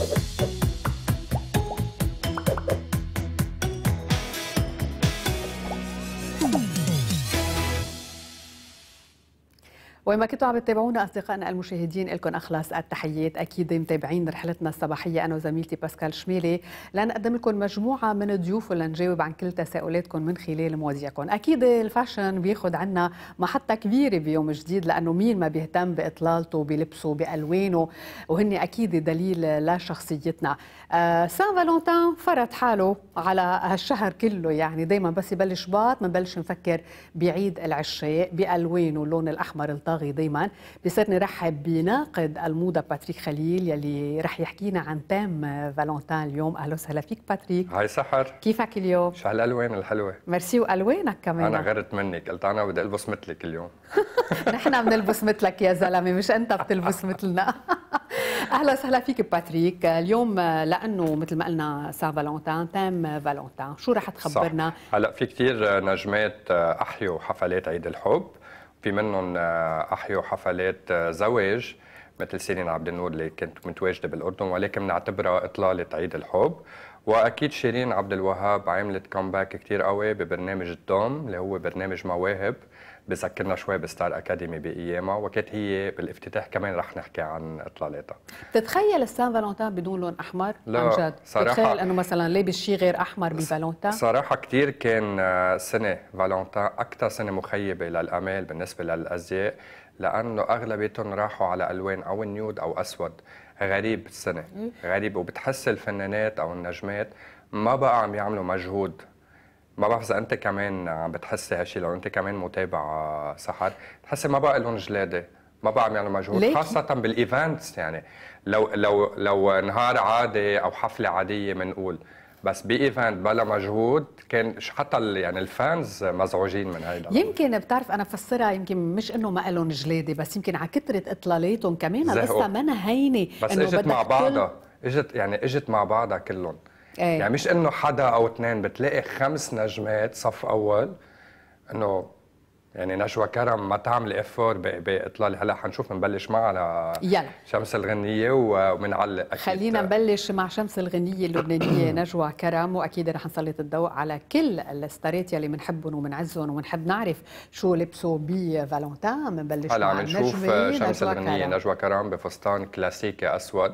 Thank you. وما كنتوا عم تتابعونا اصدقائنا المشاهدين لكم اخلص التحيات اكيد متابعين رحلتنا الصباحيه انا وزميلتي باسكال شميلي لنقدم لكم مجموعه من الضيوف ولنجاوب عن كل تساؤلاتكم من خلال مواضيعكم اكيد الفاشن بياخذ عنا محطه كبيره بيوم جديد لانه مين ما بيهتم باطلالته بلبسه بالوانه وهن اكيد دليل لشخصيتنا آه، سان فالونتان فرط حاله على هالشهر كله يعني دائما بس يبلش باط بنبلش نفكر بعيد العشاق بالوانه اللون الاحمر الطاغي الصاغي دايما بصير نرحب بناقد الموضه باتريك خليل يلي رح يحكينا عن تام فالونتان اليوم اهلا وسهلا فيك باتريك هاي سحر كيفك اليوم؟ شو هالالوان الحلوه؟ ميرسي والوانك كمان انا غرت منك قلت انا بدي البس مثلك اليوم نحن بنلبس مثلك يا زلمه مش انت بتلبس مثلنا اهلا وسهلا فيك باتريك اليوم لانه مثل ما قلنا سان فالونتان تام فالونتان شو رح تخبرنا صح. هلا في كثير نجمات احيوا حفلات عيد الحب في منهم آه، احيوا حفلات آه، زواج مثل سيرين عبد النور اللي كانت متواجده بالاردن ولكن بنعتبرها اطلاله عيد الحب واكيد شيرين عبد الوهاب عملت كومباك كثير قوي ببرنامج الدوم اللي هو برنامج مواهب بسكرنا شوي بستار اكاديمي بايامها وكانت هي بالافتتاح كمان رح نحكي عن اطلالاتها بتتخيل السان فالونتان بدون لون احمر لا عن جد صراحه بتتخيل انه مثلا لابس شيء غير احمر بفالونتان صراحه كثير كان آه، سنه فالونتان اكثر سنه مخيبه للامال بالنسبه للازياء لانه اغلبيتهم راحوا على الوان او النيود او اسود غريب السنه غريب وبتحس الفنانات او النجمات ما بقى عم يعملوا مجهود ما بعرف اذا انت كمان عم بتحسي هالشيء لو انت كمان متابع سحر بتحسي ما بقى لهم جلاده ما بعمل يعني مجهود خاصة بالايفنتس يعني لو لو لو نهار عادي او حفلة عادية بنقول بس بايفنت بلا مجهود كان حتى يعني الفانز مزعوجين من هيدا يمكن بتعرف انا فسرها يمكن مش انه ما لهم جلاده بس يمكن على كثره اطلالاتهم كمان لسه ما هينه بس اجت مع بعضها اجت يعني اجت مع بعضها كلهم أي. يعني مش انه حدا او اثنين بتلاقي خمس نجمات صف اول انه يعني نجوى كرم ما تعمل افور باطلال هلا حنشوف نبلش معها على يلا. شمس الغنيه ومنعلق اكيد خلينا نبلش مع شمس الغنيه اللبنانيه نجوى كرم واكيد رح نسلط الضوء على كل الستارات يلي بنحبهم وبنعزهم وبنحب نعرف شو لبسوا بفالونتان بنبلش مع هلا عم نشوف شمس الغنيه نجوى كرم بفستان كلاسيكي اسود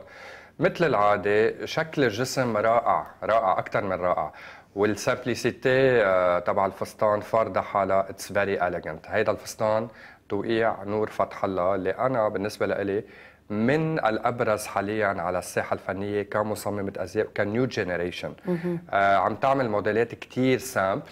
مثل العاده شكل الجسم رائع رائع اكثر من رائع والسمبليسيتي آه، تبع الفستان فارضه حالها اتس فيري اليجنت هيدا الفستان توقيع نور فتح الله اللي انا بالنسبه لإلي من الابرز حاليا على الساحه الفنيه كمصممه ازياء كنيو جينيريشن آه عم تعمل موديلات كثير سامبل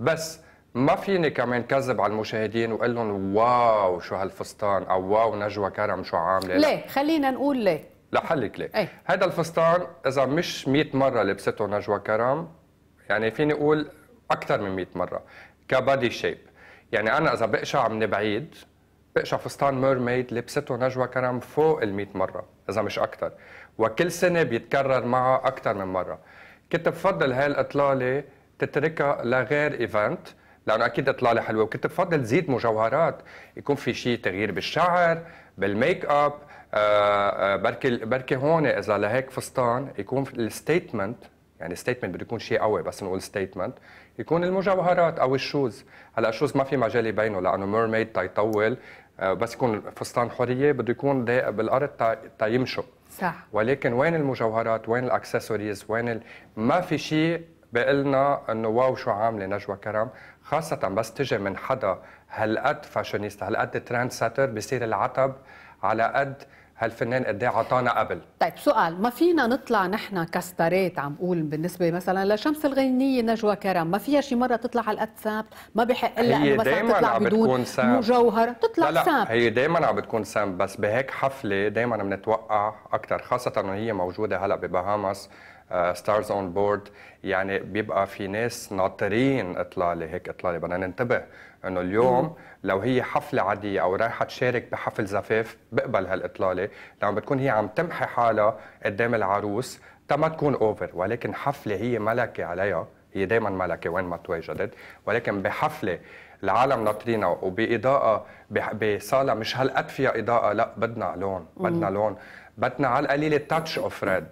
بس ما فيني كمان كذب على المشاهدين وقول لهم واو شو هالفستان او واو نجوى كرم شو عامله ليه خلينا نقول ليه لحلك ليه هذا الفستان اذا مش 100 مره لبسته نجوى كرم يعني فيني اقول اكثر من 100 مره كبادي شيب يعني انا اذا بقشع من بعيد بقشع فستان ميرميد لبسته نجوى كرم فوق ال 100 مره اذا مش اكثر وكل سنه بيتكرر معها اكثر من مره كنت بفضل هاي الاطلاله تتركها لغير ايفنت لانه اكيد اطلاله حلوه وكنت بفضل تزيد مجوهرات يكون في شيء تغيير بالشعر بالميك اب آه، آه، بركي بركي هون اذا لهيك فستان يكون الستيتمنت يعني ستيتمنت بده يكون شيء قوي بس نقول ستيتمنت يكون المجوهرات او الشوز هلا الشوز ما في مجال يبينه لانه ميرميد تيطول آه، بس يكون فستان حريه بده يكون ضيق بالارض تيمشوا صح ولكن وين المجوهرات وين الاكسسوارز وين ال... ما في شيء بقلنا انه واو شو عامله نجوى كرم خاصه بس تجي من حدا هالقد فاشونيستا هالقد ترند ساتر بصير العتب على قد هالفنان قد ايه عطانا قبل طيب سؤال ما فينا نطلع نحن كستاريت عم قول بالنسبه مثلا لشمس الغينيه نجوى كرم ما فيها شي مره تطلع على الاتساب ما بحق لها انه مثلا تطلع بدون مجوهر تطلع لا لا ساب. هي دائما عم بتكون سام بس بهيك حفله دائما بنتوقع اكثر خاصه انه هي موجوده هلا ببهامس ستارز اون بورد يعني بيبقى في ناس ناطرين اطلاله هيك اطلاله بدنا ننتبه انه اليوم لو هي حفله عاديه او رايحه تشارك بحفل زفاف بقبل هالاطلاله لما بتكون هي عم تمحي حالها قدام العروس تا ما تكون اوفر ولكن حفله هي ملكه عليها هي دائما ملكه وين ما تواجدت ولكن بحفله العالم ناطرينها وباضاءه بصاله مش هالقد فيها اضاءه لا بدنا لون بدنا لون بدنا على القليله تاتش اوف ريد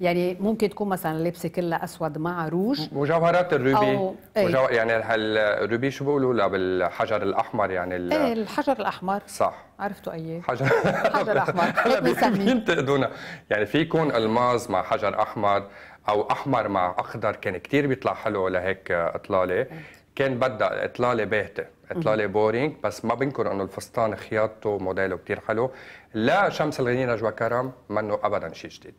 يعني ممكن تكون مثلا لبسه كلها اسود مع روج مجوهرات الروبي أو ايه يعني الروبي شو بيقولوا لها بالحجر الاحمر يعني ال... ايه الحجر الاحمر صح عرفتوا اي حجر حجر احمر هلا بينتقدونا يعني في يكون الماز مع حجر احمر او احمر مع اخضر كان كثير بيطلع حلو لهيك اطلاله كان بدها اطلاله باهته اطلاله بورينج بس ما بنكر انه الفستان خياطته موديله كثير حلو لا شمس الغنية نجوى كرم منه ابدا شيء جديد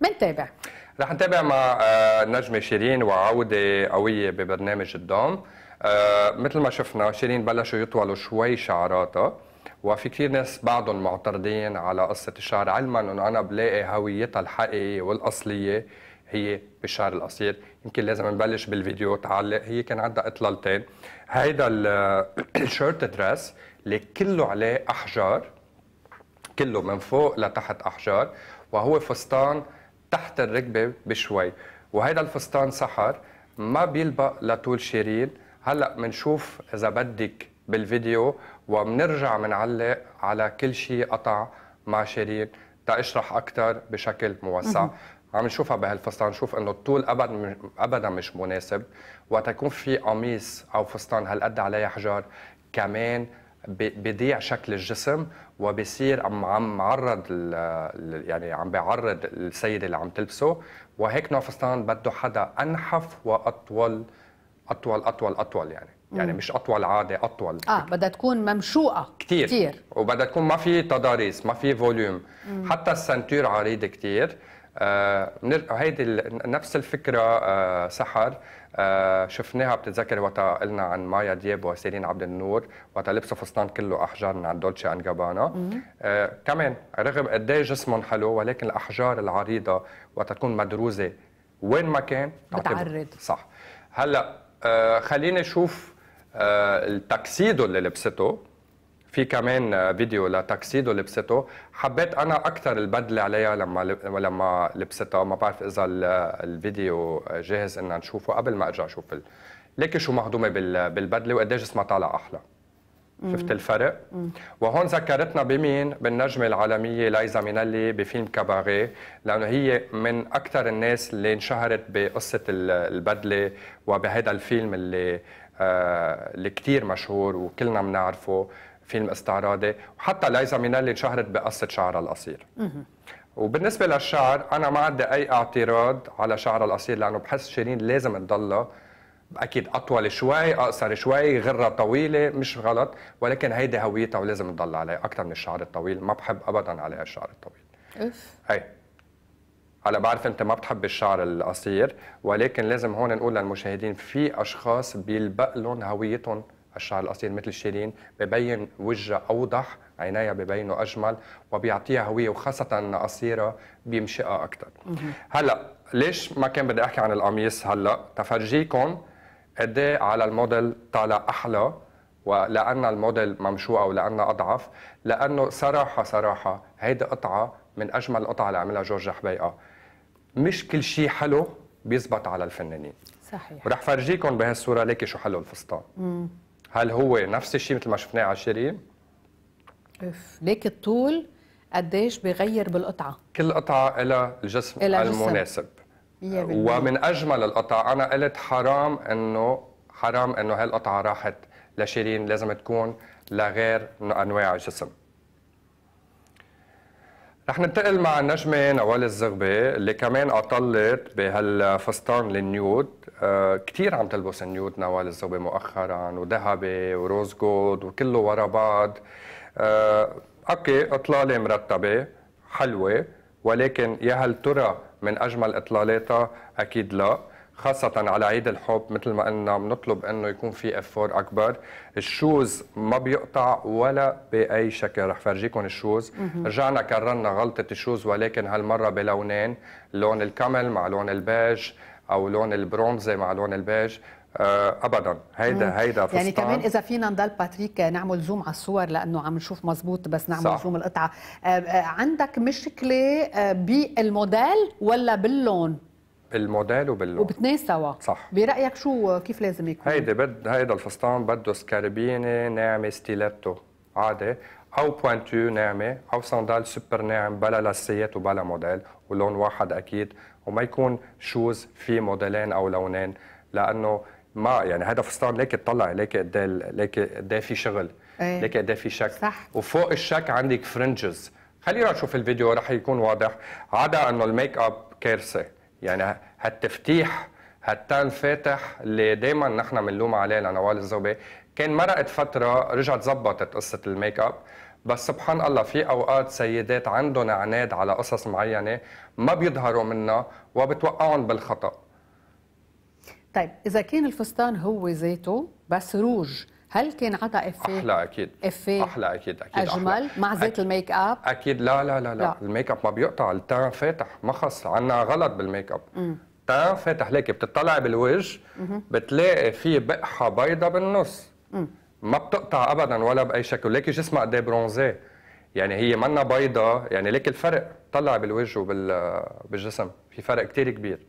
بنتابع رح نتابع مع آه، نجمة شيرين وعودة قوية ببرنامج الدوم آه، مثل ما شفنا شيرين بلشوا يطولوا شوي شعراتها وفي كثير ناس بعضهم معترضين على قصة الشعر علما انه انا بلاقي هويتها الحقيقية والاصلية هي بالشعر القصير يمكن لازم نبلش بالفيديو تعلق هي كان عندها اطلالتين هيدا الشيرت دريس اللي كله عليه احجار كله من فوق لتحت احجار وهو فستان تحت الركبه بشوي وهذا الفستان سحر ما بيلبق لطول شيرين هلا منشوف اذا بدك بالفيديو وبنرجع منعلق على كل شيء قطع مع شيرين تاشرح اكثر بشكل موسع عم نشوفها بهالفستان نشوف انه الطول ابدا ابدا مش مناسب وقت يكون في قميص او فستان هالقد عليه حجر كمان بيضيع شكل الجسم وبصير عم عم عرض يعني عم بيعرض السيده اللي عم تلبسه وهيك نوع فستان بده حدا انحف واطول اطول اطول اطول يعني يعني مش اطول عاده اطول اه بدها تكون ممشوقه كثير كثير وبدها تكون ما في تضاريس ما في فوليوم حتى السنتور عريضه كثير آه، هيدي نفس الفكره آه، سحر آه، شفناها بتتذكر وقت قلنا عن مايا دياب وسيرين عبد النور وقت لبسوا فستان كله احجار من عند دولتشي ان جابانا كمان رغم قد ايه جسمهم حلو ولكن الاحجار العريضه وقت تكون مدروزه وين ما كان بتعرض صح هلا خليني اشوف آه اللي لبسته في كمان فيديو لتاكسيدو لبسته حبيت انا اكثر البدله عليها لما لما لبستها ما بعرف اذا الفيديو جاهز ان نشوفه قبل ما ارجع اشوف ال... ليك شو مهضومه بالبدله وقديش اسمها طالع احلى شفت الفرق وهون ذكرتنا بمين بالنجمه العالميه ليزا مينالي بفيلم كاباري لانه هي من اكثر الناس اللي انشهرت بقصه البدله وبهذا الفيلم اللي آه اللي كثير مشهور وكلنا بنعرفه فيلم استعراضي وحتى ليزا مينيلي انشهرت بقصة شعرها القصير وبالنسبة للشعر أنا ما عندي أي اعتراض على شعرها القصير لأنه بحس شيرين لازم تضلها اكيد اطول شوي اقصر آه، شوي غره طويله مش غلط ولكن هيدي هويتها ولازم تضل عليها اكثر من الشعر الطويل ما بحب ابدا عليها الشعر الطويل اف اي هلا بعرف انت ما بتحب الشعر القصير ولكن لازم هون نقول للمشاهدين في اشخاص بيلبق لهم هويتهم الشعر الاصيل مثل شيرين ببين وجهها اوضح عينيها ببينوا اجمل وبيعطيها هويه وخاصه انها قصيره بيمشقها اكثر هلا ليش ما كان بدي احكي عن القميص هلا تفرجيكم قد إيه على الموديل طالع احلى ولان الموديل ممشوقه ولانها اضعف لانه صراحه صراحه هيدي قطعه من اجمل القطع اللي عملها جورج حبيقه مش كل شيء حلو بيزبط على الفنانين صحيح ورح فرجيكم بهالصوره ليكي شو حلو الفستان هل هو نفس الشيء مثل ما شفناه على الشريم؟ اف ليك الطول قديش بغير بالقطعه؟ كل قطعه لها الجسم إلى المناسب ومن اجمل القطع انا قلت حرام انه حرام انه هالقطعه راحت لشيرين لازم تكون لغير انواع الجسم رح ننتقل مع النجمة نوال الزغبة اللي كمان أطلت بهالفستان للنيود كثير عم تلبس نيوت نوال الزوبي مؤخرا وذهبي وروز جولد وكله ورا بعض آه، اوكي اطلاله مرتبه حلوه ولكن يا هل ترى من اجمل اطلالاتها اكيد لا خاصة على عيد الحب مثل ما قلنا بنطلب انه يكون في افور اكبر، الشوز ما بيقطع ولا باي شكل، رح فرجيكم الشوز، رجعنا كررنا غلطة الشوز ولكن هالمرة بلونين، لون الكمل مع لون البيج، او لون البرونزي مع لون البيج آه، ابدا هيدا مم. هيدا يعني فستان يعني كمان اذا فينا نضل باتريك نعمل زوم على الصور لانه عم نشوف مزبوط بس نعمل صح. زوم القطعه آه، آه، عندك مشكله بالموديل ولا باللون بالموديل وباللون وبتناسوا صح برايك شو كيف لازم يكون هيدي بد هيدا الفستان بده سكاربيني ناعمه ستيلتو عادي او بوانتو ناعمه او صندال سوبر ناعم بلا لاسيات وبلا موديل ولون واحد اكيد وما يكون شوز في موديلين او لونين لانه ما يعني هذا فستان ليك تطلع ليك قد إيه ليك قد إيه في شغل أيه. ليك قد إيه في شك صح. وفوق الشك عندك فرنجز خلينا نشوف الفيديو رح يكون واضح عدا انه الميك اب كارثه يعني هالتفتيح هالتان فاتح اللي دائما نحن بنلوم عليه لنوال الزوبي كان مرقت فتره رجعت زبطت قصه الميك اب بس سبحان الله في اوقات سيدات عندهم عناد على قصص معينه ما بيظهروا منها وبتوقعهم بالخطا طيب اذا كان الفستان هو ذاته بس روج هل كان عطى افيه؟ احلى اكيد افيه احلى اكيد اكيد اجمل أحلى. مع زيت الميك اب اكيد لا لا لا لا, لا. الميك اب ما بيقطع التان فاتح ما خص عنا غلط بالميك اب تان فاتح ليك بتطلعي بالوجه بتلاقي في بقحه بيضة بالنص مم. ما بتقطع ابدا ولا باي شكل ليك جسمها قد إيه برونزي يعني هي منا بيضة يعني ليك الفرق طلع بالوجه وبال بالجسم في فرق كثير كبير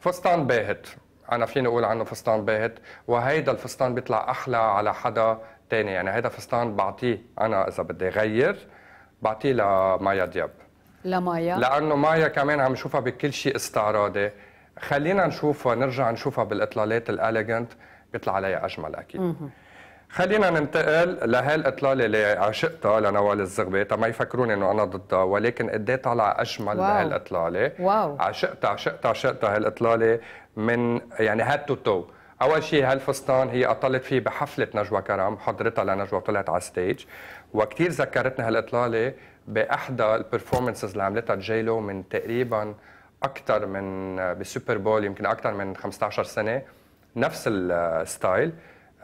فستان باهت انا فيني اقول عنه فستان باهت وهيدا الفستان بيطلع احلى على حدا تاني يعني هيدا فستان بعطيه انا اذا بدي غير بعطيه لمايا دياب لمايا لانه مايا كمان عم نشوفها بكل شيء استعراضي خلينا نشوفها نرجع نشوفها بالاطلالات الاليجنت بيطلع عليها اجمل اكيد مم. خلينا ننتقل لهالاطلاله اللي عشقتها لنوال الزغبي ما يفكروني انه انا ضدها ولكن قد ايه طالعه اجمل واو. بهالاطلاله واو عشقتها عشقتها عشقتها هالاطلاله من يعني هاد تو تو اول شيء هالفستان هي اطلت فيه بحفله نجوى كرم حضرتها لنجوى طلعت على الستيج وكثير ذكرتني هالاطلاله باحدى البرفورمنسز اللي عملتها جيلو من تقريبا اكثر من آه، بالسوبر بول يمكن اكثر من 15 سنه نفس الستايل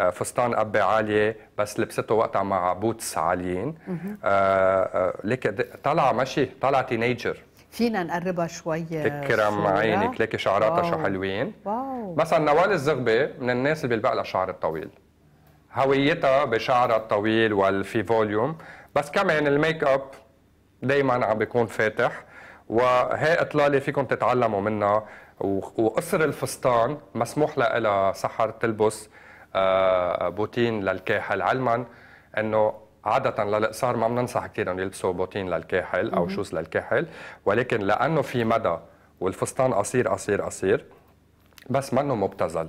آه، آه، فستان قبة عالية بس لبسته وقتها مع بوتس عاليين لك طلع ماشي طلع تينيجر فينا نقربها شوي تكرم عينك لك شعراتها شو حلوين واو مثلا نوال الزغبة من الناس اللي بيلبق لها الشعر الطويل هويتها بشعرها الطويل والفي فوليوم بس كمان الميك اب دايما عم بيكون فاتح وهي اطلاله فيكم تتعلموا منها وقصر الفستان مسموح لها سحر تلبس آه، بوتين للكاحل علما انه عادة للقصار ما بننصح كثير انه يلبسوا بوتين للكاحل او شوز للكاحل ولكن لانه في مدى والفستان قصير قصير قصير بس منه مبتذل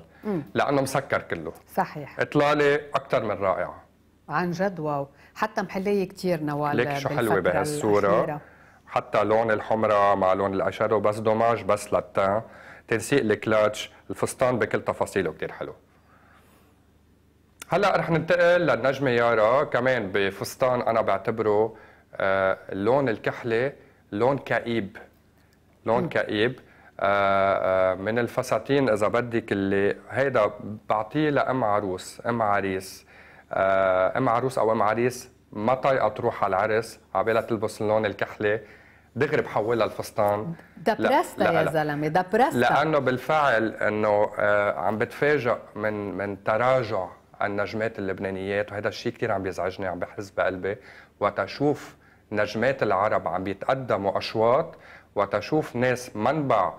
لانه مسكر كله صحيح اطلاله اكثر من رائعه عن جد واو حتى محلية كثير نوال لك شو حلوة بهالصورة حتى لون الحمرة مع لون الأشر وبس دوماج بس للتان تنسيق الكلاتش الفستان بكل تفاصيله كتير حلو هلا رح ننتقل للنجمه يارا كمان بفستان انا بعتبره اللون آه، لون لون كئيب لون كئيب آه، آه، من الفساتين اذا بدك اللي هيدا بعطيه لام عروس ام عريس ام عروس او ام عريس ما طايقه تروح على العرس عبالها تلبس اللون الكحلي دغري بحولها الفستان دبرستها يا زلمه دبرستها لانه بالفعل انه آه، عم بتفاجئ من من تراجع النجمات اللبنانيات وهذا الشيء كثير عم بيزعجني عم بحس بقلبي وتشوف نجمات العرب عم بيتقدموا اشواط وتشوف ناس منبع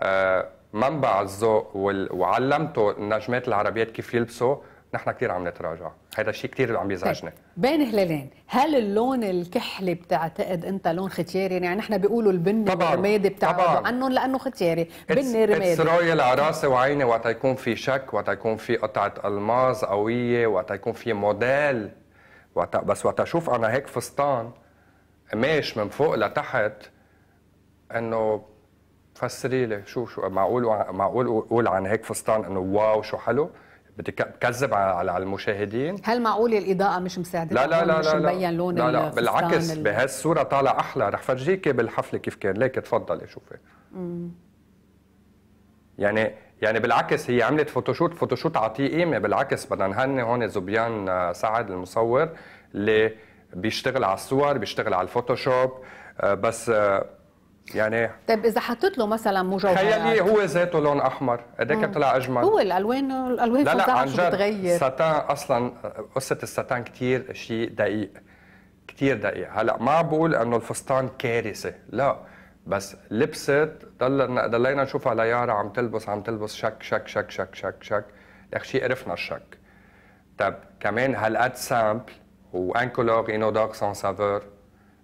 آه، منبع الذوق وعلمته النجمات العربيات كيف يلبسوا نحن كثير عم نتراجع هذا الشيء كثير عم يزعجنا طيب. بين هلالين هل اللون الكحلي بتعتقد انت لون ختياري يعني نحن بيقولوا البني الرمادي بتعتقد عنهم لانه ختياري بني رمادي اتس رويال على راسي وعيني وقت يكون في شك وقت يكون في قطعه الماز قويه وقت يكون في موديل وقت بس وقت اشوف انا هيك فستان قماش من فوق لتحت انه فسري لي شو شو معقول معقول اقول عن هيك فستان انه واو شو حلو بدك كذب على المشاهدين هل معقول الاضاءه مش مساعده لا لا لا مش لا مبين لون لا لا بالعكس ال... بهالصوره طالع احلى رح فرجيكي بالحفله كيف كان ليك تفضلي شوفي يعني يعني بالعكس هي عملت فوتوشوت فوتوشوت عطيه قيمه بالعكس بدنا نهني هون زبيان آه، سعد المصور اللي بيشتغل على الصور بيشتغل على الفوتوشوب آه، بس آه، يعني طيب اذا حطيت له مثلا مجوهرات خيالي هو ذاته لون احمر قديك آه. طلع اجمل هو الالوان الالوان لا لا عن جد بتغير ستان اصلا قصه الستان كثير شيء دقيق كثير دقيق هلا ما بقول انه الفستان كارثه لا بس لبست ضل ضلينا نشوفها ليارا عم تلبس عم تلبس شك شك شك شك شك شك يا اخي قرفنا الشك طيب كمان هالقد سامبل وان كولور انو دارك سان سافور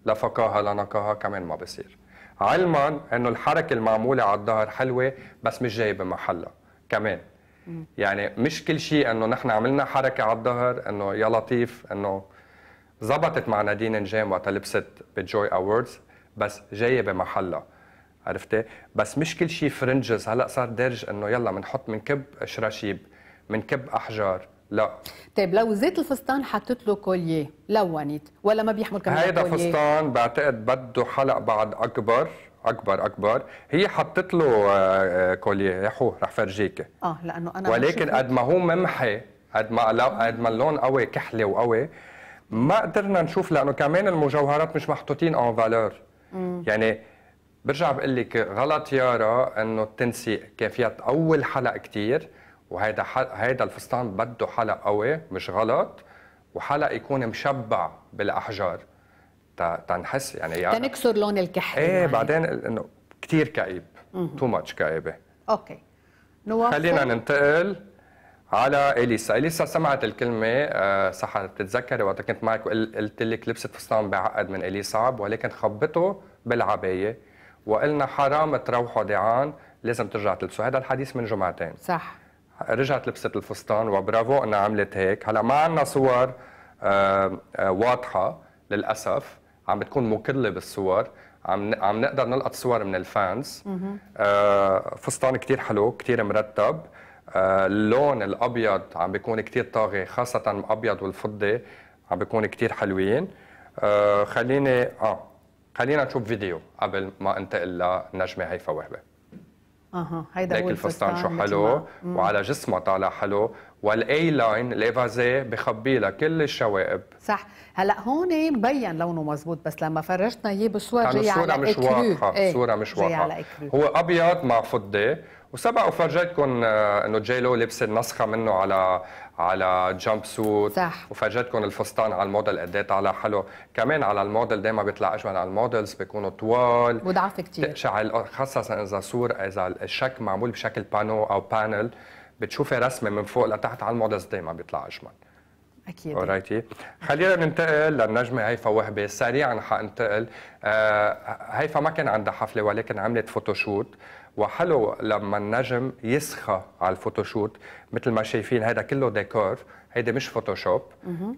لا فكاهه لا نكاهه كمان ما بصير علما انه الحركه المعموله على الظهر حلوه بس مش جايه بمحلها كمان يعني مش كل شيء انه نحن عملنا حركه على الظهر انه يا لطيف انه زبطت مع نادين نجام وقت لبست بجوي اووردز بس جايه بمحلها عرفتي بس مش كل شيء فرنجز هلا صار درج انه يلا بنحط بنكب شراشيب بنكب احجار لا طيب لو زيت الفستان حطيت له كوليه لونت ولا ما بيحمل كمان هيدا كوليه. فستان بعتقد بده حلق بعد اكبر اكبر اكبر هي حطت له آه، آه، كوليه يا حو رح فرجيك اه لانه انا ولكن قد ما هو ممحي قد ما قد ما اللون قوي كحلي وقوي ما قدرنا نشوف لانه كمان المجوهرات مش محطوطين اون فالور يعني برجع بقول لك غلط يارا انه التنسيق كان فيها تطول حلق كثير وهيدا هيدا الفستان بده حلق قوي مش غلط وحلق يكون مشبع بالاحجار تنحس يعني يعني تنكسر لون الكحل ايه نعم. بعدين انه كثير كئيب تو ماتش كئيبه اوكي نوافق خلينا ننتقل على اليسا، اليسا سمعت الكلمه آه، صح بتتذكري وقت كنت معك وقلت لك لبست فستان بعقد من صعب ولكن خبطه بالعبايه وقلنا حرام تروحوا دعان لازم ترجع تلبسوا، هذا الحديث من جمعتين صح رجعت لبست الفستان وبرافو انها عملت هيك هلا ما عندنا صور آه، واضحه للاسف عم بتكون مكله بالصور عم عم نقدر نلقط صور من الفانز آه، فستان كثير حلو كثير مرتب آه، اللون الابيض عم بيكون كثير طاغي خاصه الابيض والفضه عم بيكون كثير حلوين خليني اه خلينا نشوف فيديو قبل ما انتقل لنجمه هيفا وهبه اها هيدا هو الفستان شو حلو وعلى جسمه طالع حلو والاي لاين ليفازي بخبي لها كل الشوائب صح هلا هون مبين لونه مزبوط بس لما فرجتنا اياه بالصور جاي على الصوره مش واضحة الصوره إيه، مش واضحة هو ابيض مع فضة وسبق وفرجيتكم آه، انه جيلو لبس نسخه منه على على جامب سوت صح وفرجيتكم الفستان على الموديل قد ايه طالع حلو كمان على الموديل دائما بيطلع اجمل على الموديلز بيكونوا طوال وضعف كثير تقشعر خاصه اذا صور اذا الشك معمول بشكل بانو او بانل بتشوفي رسمه من فوق لتحت على الموديلز دائما بيطلع اجمل اكيد اورايتي خلينا ننتقل للنجمه هيفا وهبه سريعا حانتقل آه هيفا ما كان عندها حفله ولكن عملت فوتوشوت وحلو لما النجم يسخى على الفوتوشوت مثل ما شايفين هذا كله ديكور هيدا مش فوتوشوب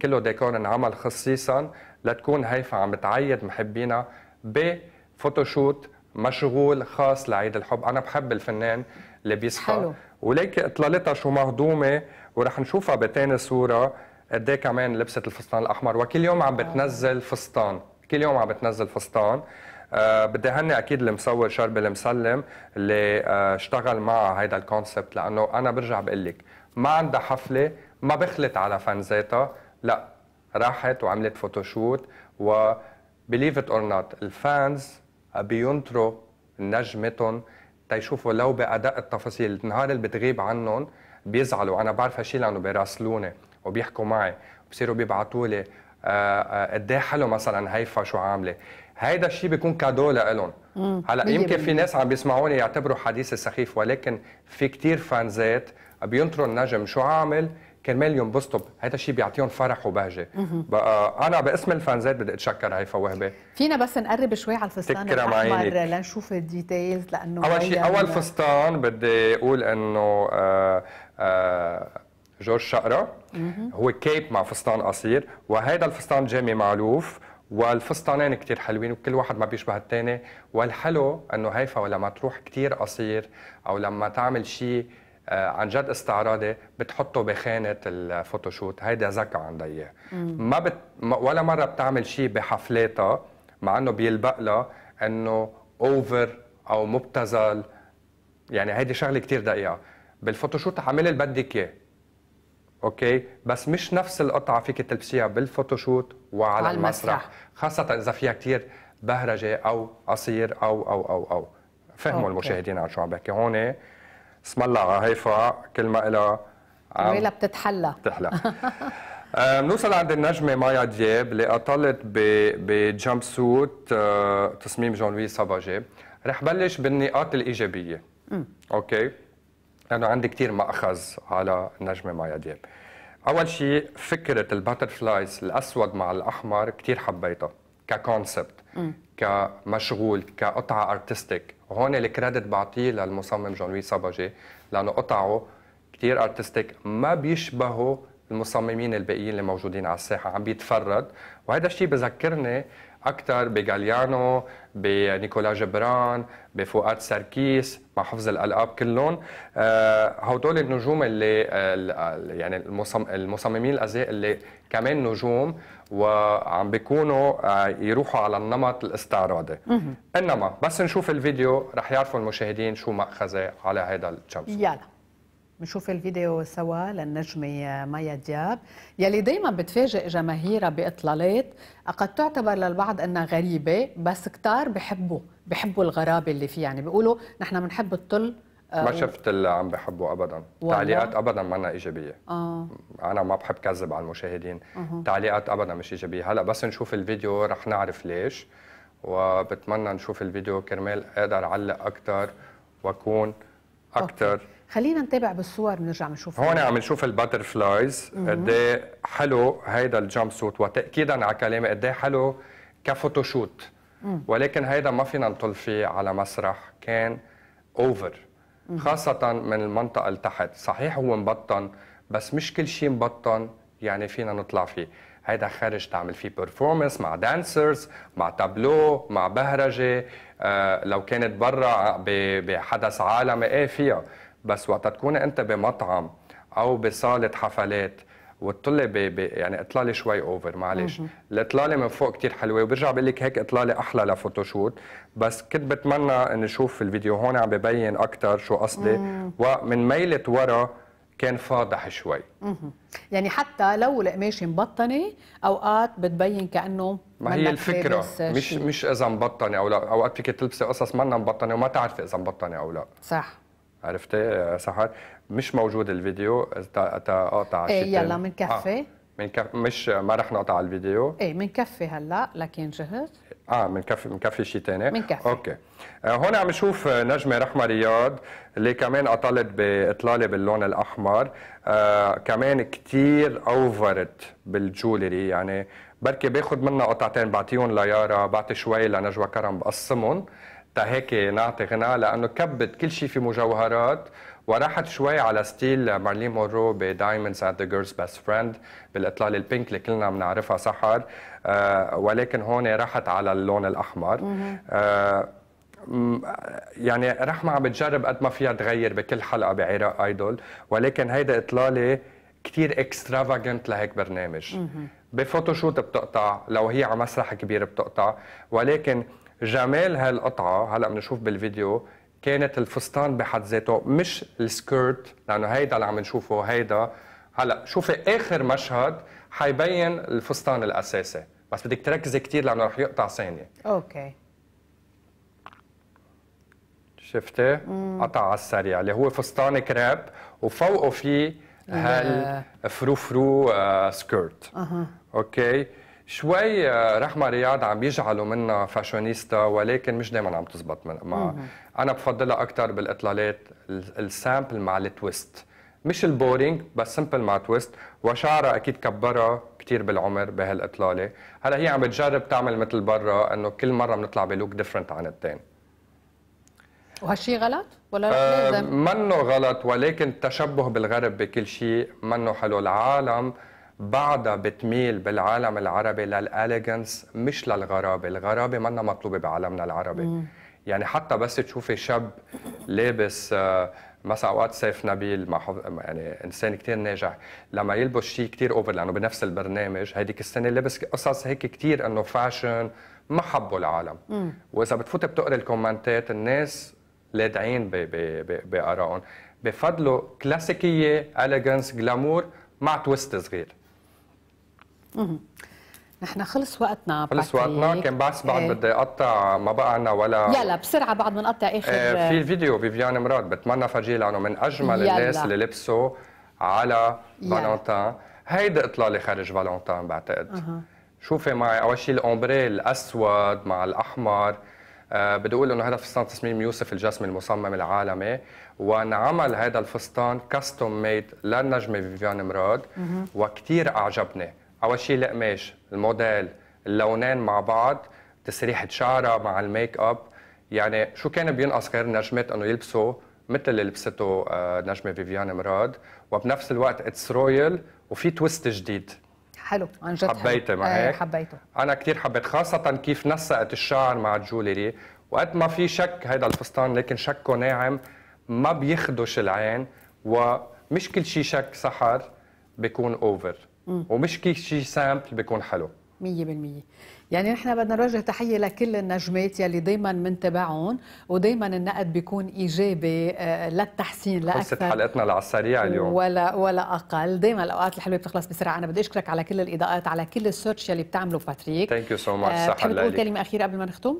كله ديكور انعمل خصيصا لتكون هيفا عم تعيد محبينا بفوتوشوت مشغول خاص لعيد الحب انا بحب الفنان اللي بيسخى حلو. وليك اطلالتها شو مهضومه ورح نشوفها بتاني صوره قد إيه كمان لبست الفستان الاحمر وكل يوم عم آه. بتنزل فستان كل يوم عم بتنزل فستان أه بدي هني اكيد المصور شرب المسلم اللي أه اشتغل معه هيدا الكونسبت لانه انا برجع بقول لك ما عندها حفله ما بخلت على فن ذاتها لا راحت وعملت فوتوشوت و بليف ات اور نوت الفانز بينطروا نجمتهم تيشوفوا لو بادق التفاصيل النهار اللي بتغيب عنهم بيزعلوا انا بعرف هالشيء لانه بيراسلوني وبيحكوا معي بصيروا بيبعتوا لي آه، آه، قد ايه حلو مثلا هيفا شو عامله هيدا الشيء بيكون كادو لهم هلا يمكن في ناس عم بيسمعوني يعتبروا حديثي سخيف ولكن في كتير فانزات بينطروا النجم شو عامل كرمال ينبسطوا هيدا الشيء بيعطيهم فرح وبهجه بقى انا باسم الفانزات بدي اتشكر هيفا وهبي فينا بس نقرب شوي على الفستان عينك لنشوف الديتيلز لانه اول شيء اول فستان بدي اقول انه آه، آه، جورج شقرة هو كيب مع فستان قصير وهذا الفستان جامي معلوف والفستانين كتير حلوين وكل واحد ما بيشبه الثاني والحلو انه هيفا ولما تروح كتير قصير او لما تعمل شيء آه، عن جد استعراضي بتحطه بخانه الفوتوشوت هيدا ذكاء عندها اياه ما بت... ولا مره بتعمل شيء بحفلاتها مع انه بيلبق لها انه اوفر او مبتذل يعني هيدي شغله كتير دقيقه بالفوتوشوت عامل اللي بدك اياه اوكي بس مش نفس القطعه فيك تلبسيها بالفوتوشوت وعلى على المسرح. المسرح خاصه اذا فيها كثير بهرجه او قصير او او او او فهموا أوكي. المشاهدين عن شو عم بحكي هون اسم الله على هيفا ما لها ولا بتتحلى بتحلى بنوصل عند النجمه مايا دياب اللي اطلت بجامب سوت أه، تصميم جون لوي سافاجي رح بلش بالنقاط الايجابيه اوكي لانه عندي كثير ماخذ على النجمه مايا دياب اول شيء فكره الباترفلايز الاسود مع الاحمر كثير حبيتها ككونسبت كمشغول كقطعه ارتستيك هون الكريدت بعطيه للمصمم جون لوي صباجي لانه قطعه كثير ارتستيك ما بيشبهوا المصممين الباقيين اللي موجودين على الساحه عم بيتفرد وهذا الشيء بذكرني اكثر بجاليانو بنيكولا جبران بفؤاد سركيس مع حفظ الالقاب كلهم آه، هدول النجوم اللي يعني المصممين الازياء اللي كمان نجوم وعم بيكونوا آه، يروحوا على النمط الاستعراضي انما بس نشوف الفيديو رح يعرفوا المشاهدين شو مأخذه على هذا الشمس يلا نشوف الفيديو سوا للنجمة مايا دياب يلي دايما بتفاجئ جماهيرها بإطلالات قد تعتبر للبعض أنها غريبة بس كتار بحبوا بحبوا الغرابة اللي فيه يعني بيقولوا نحن بنحب الطل آه، ما شفت اللي عم بحبه ابدا والله. تعليقات ابدا ما ايجابيه آه. انا ما بحب كذب على المشاهدين آه. تعليقات ابدا مش ايجابيه هلا بس نشوف الفيديو رح نعرف ليش وبتمنى نشوف الفيديو كرمال اقدر اعلق اكثر واكون اكثر خلينا نتابع بالصور بنرجع بنشوف هون عم نشوف الباتر فلايز قد ايه حلو هيدا الجامب سوت وتاكيدا على كلامي قد ايه حلو كفوتوشوت ولكن هيدا ما فينا نطل فيه على مسرح كان اوفر خاصة من المنطقة اللي تحت صحيح هو مبطن بس مش كل شيء مبطن يعني فينا نطلع فيه هيدا خارج تعمل فيه بيرفورمنس مع دانسرز مع تابلو مع بهرجة آه لو كانت برا بحدث عالمي ايه فيها بس وقت تكون انت بمطعم او بصاله حفلات والطلة يعني اطلاله شوي اوفر معلش الاطلاله من فوق كثير حلوه وبرجع بقول لك هيك اطلاله احلى لفوتوشوت بس كنت بتمنى ان اشوف الفيديو هون عم ببين اكثر شو قصدي ومن ميله ورا كان فاضح شوي يعني حتى لو القماشه مبطنه اوقات بتبين كانه ما هي الفكره مش مش اذا مبطنه او لا اوقات فيك تلبسي قصص منا مبطنه وما تعرفي اذا مبطنه او لا صح عرفتي سحر مش موجود الفيديو تا تقاطع ايه يلا بنكفي آه. من كف... مش ما رح نقطع الفيديو ايه بنكفي هلا لكن جهز اه بنكفي بنكفي شيء ثاني بنكفي اوكي آه هون عم نشوف نجمه رحمه رياض اللي كمان اطلت باطلاله باللون الاحمر آه كمان كثير اوفرت بالجولري يعني بركي باخذ منها قطعتين بعطيهم ليارا بعطي شوي لنجوى كرم بقسمهم تا هيك نعطي غنى لانه كبت كل شيء في مجوهرات وراحت شوي على ستيل مارلين مورو بدايموندز اند ذا جيرلز بيست فريند بالاطلاله البينك اللي كلنا بنعرفها سحر آه ولكن هون راحت على اللون الاحمر آه، يعني رحمة عم بتجرب قد ما فيها تغير بكل حلقة بعراق ايدول ولكن هيدا اطلالة كتير اكسترافاجنت لهيك برنامج بفوتوشوت بتقطع لو هي على مسرح كبير بتقطع ولكن جمال هالقطعه هلا بنشوف بالفيديو كانت الفستان بحد ذاته مش السكيرت لانه هيدا اللي عم نشوفه هيدا هلا شوفي اخر مشهد حيبين الفستان الاساسي بس بدك تركزي كثير لانه رح يقطع ثانيه اوكي شفتي قطع على السريع اللي هو فستان كراب وفوقه في هالفروفرو آه سكيرت اها اوكي شوي آه، رحمة رياض عم يجعلوا منها فاشونيستا ولكن مش دائما عم تزبط معها أنا بفضلها أكثر بالإطلالات السامبل مع التويست مش البورينج بس سمبل مع تويست وشعرها أكيد كبرها كثير بالعمر بهالإطلالة هلا هي عم بتجرب تعمل مثل برا إنه كل مرة بنطلع بلوك ديفرنت عن الثاني وهالشيء غلط ولا آه منه غلط ولكن التشبه بالغرب بكل شيء منه حلو العالم بعدها بتميل بالعالم العربي للاليجنس مش للغرابه، الغرابه منا مطلوبه بعالمنا العربي. مم. يعني حتى بس تشوفي شاب لابس آه، مثلا اوقات سيف نبيل مع حف... يعني انسان كثير ناجح لما يلبس شيء كثير اوفر لانه بنفس البرنامج هذيك السنه لبس قصص هيك كثير انه فاشن ما حبوا العالم واذا بتفوتي بتقري الكومنتات الناس لادعين بارائهم بفضلوا كلاسيكيه اليجنس جلامور مع تويست صغير نحن خلص وقتنا خلص وقتنا كان بس بعد ايه. بدي اقطع ما بقى عنا ولا يلا بسرعه بعد ما نقطع اخر ايه في فيديو فيفيان مراد بتمنى فرجيه لانه من اجمل يلا. الناس اللي لبسوا على فالونتان هيدا اطلاله خارج فالونتان بعتقد أه. شوفي معي اول شيء الاومبري الاسود مع الاحمر أه بدي اقول انه هذا فستان تصميم يوسف الجسمي المصمم العالمي وانعمل هذا الفستان كاستوم ميد للنجمه فيفيان مراد وكثير اعجبني اول شيء القماش الموديل اللونين مع بعض تسريحه شعرها مع الميك اب يعني شو كان بينقص غير النجمات انه يلبسوا مثل اللي لبسته آه، نجمه فيفيان مراد وبنفس الوقت اتس رويال وفي تويست جديد حلو عن جد حبيته مع إيه، هيك حبيته انا كثير حبيت خاصه كيف نسقت الشعر مع الجولري وقت ما في شك هيدا الفستان لكن شكه ناعم ما بيخدش العين ومش كل شيء شك سحر بيكون اوفر ومش كل شيء سامبل بيكون حلو 100% يعني نحن بدنا نوجه تحية لكل النجمات يلي دايما منتبعهم ودايما النقد بيكون إيجابي آه، للتحسين لأكثر قصة حلقتنا على السريع اليوم ولا ولا أقل دايما الأوقات الحلوة بتخلص بسرعة أنا بدي أشكرك على كل الإضاءات على كل السيرش يلي بتعمله باتريك ثانك يو سو ماتش صح تقول كلمة أخيرة قبل ما نختم؟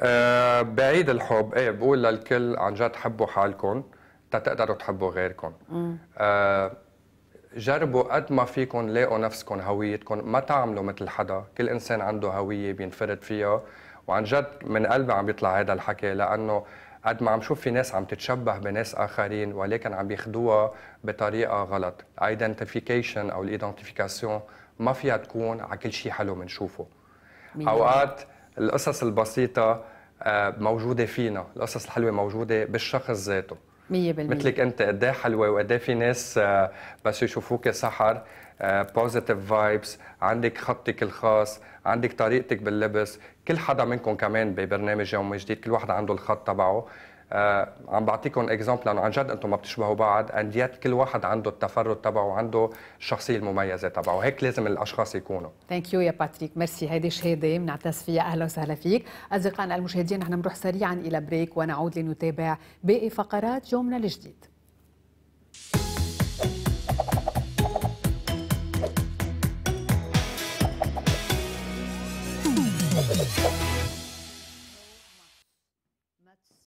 أه بعيد الحب ايه بقول للكل عن جد حبوا حالكم تتقدروا تحبوا غيركم أه جربوا قد ما فيكم لاقوا نفسكم هويتكم ما تعملوا مثل حدا كل انسان عنده هويه بينفرد فيها وعن جد من قلبي عم بيطلع هذا الحكي لانه قد ما عم شوف في ناس عم تتشبه بناس اخرين ولكن عم بياخدوها بطريقه غلط ايدنتيفيكيشن او الايدنتيفيكاسيون ما فيها تكون على كل شيء حلو بنشوفه اوقات القصص البسيطه آه، موجوده فينا القصص الحلوه موجوده بالشخص ذاته 100% مثلك انت قد ايه حلوه وقد إيه في ناس آه، بس يشوفوك سحر بوزيتيف فايبس عندك خطك الخاص عندك طريقتك باللبس كل حدا منكم كمان ببرنامج يوم جديد كل واحد عنده الخط تبعه آه، عم بعطيكم اكزامبل لانه عن جد انتم ما بتشبهوا بعض اند يت كل واحد عنده التفرد تبعه وعنده الشخصيه المميزه تبعه هيك لازم الاشخاص يكونوا ثانك يو يا باتريك ميرسي هيدي شهاده بنعتز فيها اهلا وسهلا فيك اصدقائنا المشاهدين نحن بنروح سريعا الى بريك ونعود لنتابع باقي فقرات يومنا الجديد